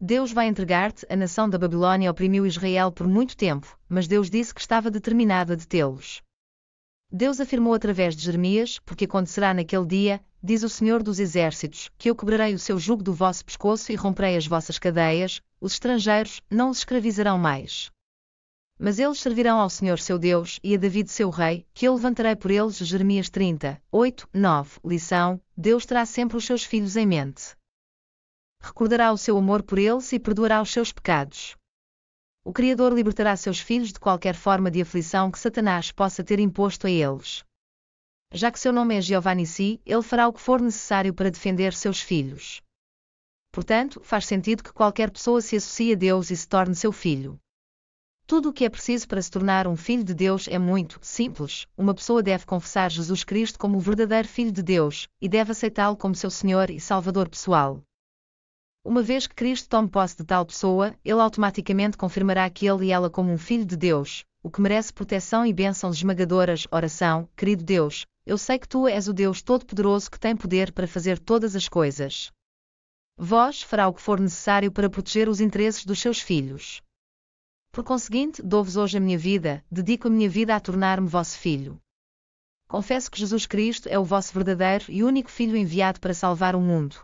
Deus vai entregar-te, a nação da Babilônia oprimiu Israel por muito tempo, mas Deus disse que estava determinado a detê-los. Deus afirmou através de Jeremias, porque acontecerá naquele dia, diz o Senhor dos Exércitos, que eu quebrarei o seu jugo do vosso pescoço e romperei as vossas cadeias, os estrangeiros não os escravizarão mais. Mas eles servirão ao Senhor seu Deus e a David seu rei, que eu levantarei por eles. Jeremias 30, 8, 9. Lição: Deus terá sempre os seus filhos em mente recordará o seu amor por eles e perdoará os seus pecados. O Criador libertará seus filhos de qualquer forma de aflição que Satanás possa ter imposto a eles. Já que seu nome é Jeová Nissi, ele fará o que for necessário para defender seus filhos. Portanto, faz sentido que qualquer pessoa se associe a Deus e se torne seu filho. Tudo o que é preciso para se tornar um filho de Deus é muito simples. Uma pessoa deve confessar Jesus Cristo como o verdadeiro Filho de Deus e deve aceitá-lo como seu Senhor e Salvador pessoal. Uma vez que Cristo tome posse de tal pessoa, ele automaticamente confirmará aquele e ela como um filho de Deus, o que merece proteção e bênçãos esmagadoras. Oração, querido Deus, eu sei que tu és o Deus Todo-Poderoso que tem poder para fazer todas as coisas. Vós fará o que for necessário para proteger os interesses dos seus filhos. Por conseguinte, dou-vos hoje a minha vida, dedico a minha vida a tornar-me vosso filho. Confesso que Jesus Cristo é o vosso verdadeiro e único Filho enviado para salvar o mundo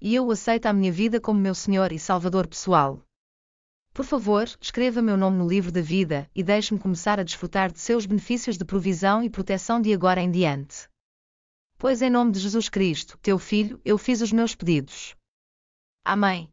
e eu o aceito a minha vida como meu Senhor e Salvador pessoal. Por favor, escreva meu nome no livro da vida e deixe-me começar a desfrutar de seus benefícios de provisão e proteção de agora em diante. Pois em nome de Jesus Cristo, teu Filho, eu fiz os meus pedidos. Amém.